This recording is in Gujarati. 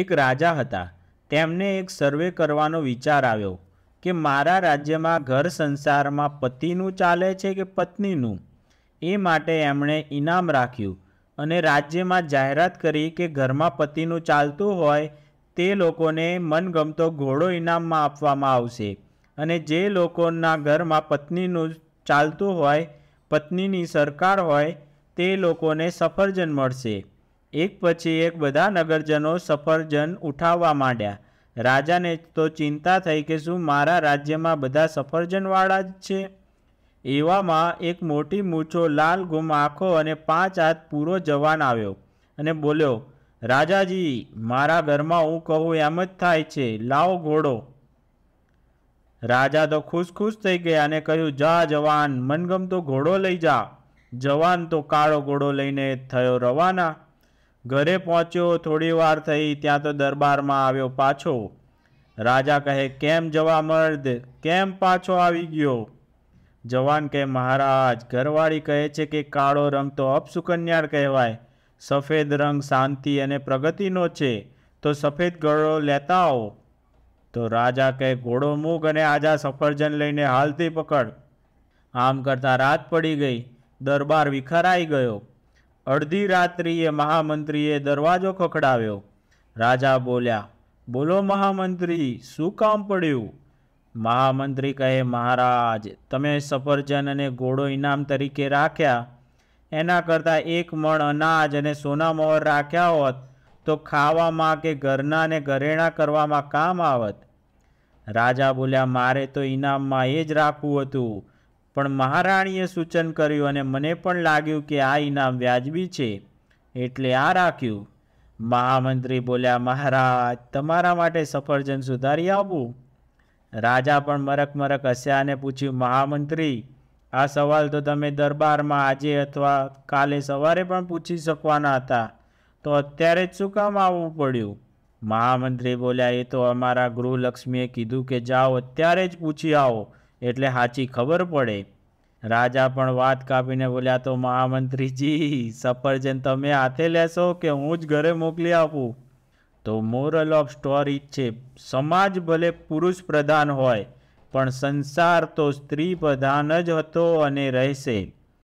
એક રાજા હતા તેમને એક સર્વે કરવાનો વિચાર આવ્યો કે મારા રાજ્યમાં ઘર સંસારમાં પતિનું ચાલે છે કે પત્નીનું એ માટે એમણે ઇનામ રાખ્યું અને રાજ્યમાં જાહેરાત કરી કે ઘરમાં પતિનું ચાલતું હોય તે લોકોને મનગમતો ઘોડો ઇનામમાં આપવામાં આવશે અને જે લોકોના ઘરમાં પત્નીનું ચાલતું હોય પત્નીની સરકાર હોય તે લોકોને સફરજન મળશે એક પછી એક બધા નગરજનો સફરજન ઉઠાવવા માંડ્યા રાજાને તો ચિંતા થઈ કે શું મારા રાજ્યમાં બધા સફરજનવાળા જ છે એવામાં એક મોટી મૂછો લાલ ગુમ આંખો અને પાંચ હાથ પૂરો જવાન આવ્યો અને બોલ્યો રાજાજી મારા ઘરમાં હું કહું એમ જ થાય છે લાવો ઘોડો રાજા તો ખુશ ખુશ થઈ ગયા અને કહ્યું જા જવાન મનગમતો ઘોડો લઈ જા જવાન તો કાળો ઘોડો લઈને થયો રવાના ઘરે પહોંચ્યો થોડી વાર થઈ ત્યાં તો દરબારમાં આવ્યો પાછો રાજા કહે કેમ જવા મર્દ કેમ પાછો આવી ગયો જવાન કહે મહારાજ ઘરવાળી કહે છે કે કાળો રંગ તો અપસુકન્યાળ કહેવાય સફેદ રંગ શાંતિ અને પ્રગતિનો છે તો સફેદ ઘોડો લેતા આવો તો રાજા કહે ઘોડો મૂક અને આજા સફરજન લઈને હાલતી પકડ આમ કરતાં રાત પડી ગઈ દરબાર વિખરાઈ ગયો અડધી રાત્રિએ મહામંત્રીએ દરવાજો ખખડાવ્યો રાજા બોલ્યા બોલો મહામંત્રી શું કામ પડ્યું મહામંત્રી કહે મહારાજ તમે સફરજન અને ઘોડો ઇનામ તરીકે રાખ્યા એના કરતાં એક મણ અનાજ અને સોના મોહર રાખ્યા હોત તો ખાવામાં કે ઘરના ને ઘરેણા કરવામાં કામ આવત રાજા બોલ્યા મારે તો ઇનામમાં એ જ રાખવું હતું પણ મહારાણીએ સૂચન કર્યું અને મને પણ લાગ્યું કે આ ઇનામ વ્યાજબી છે એટલે આ રાખ્યું મહામંત્રી બોલ્યા મહારાજ તમારા માટે સફરજન સુધારી આવું રાજા પણ મરક મરક હસ્યા અને પૂછ્યું મહામંત્રી આ સવાલ તો તમે દરબારમાં આજે અથવા કાલે સવારે પણ પૂછી શકવાના હતા તો અત્યારે જ શું કામ આવવું પડ્યું મહામંત્રી બોલ્યા એ તો અમારા ગૃહલક્ષ્મીએ કીધું કે જાઓ અત્યારે જ પૂછી આવો એટલે સાચી ખબર પડે રાજા પણ વાત કાપીને બોલ્યા તો મહામંત્રીજી સફરજન તમે હાથે લેશો કે હું જ ઘરે મોકલી આપું તો મોરલ ઓફ સ્ટોરી છે સમાજ ભલે પુરુષ પ્રધાન હોય પણ સંસાર તો સ્ત્રી પ્રધાન જ હતો અને રહેશે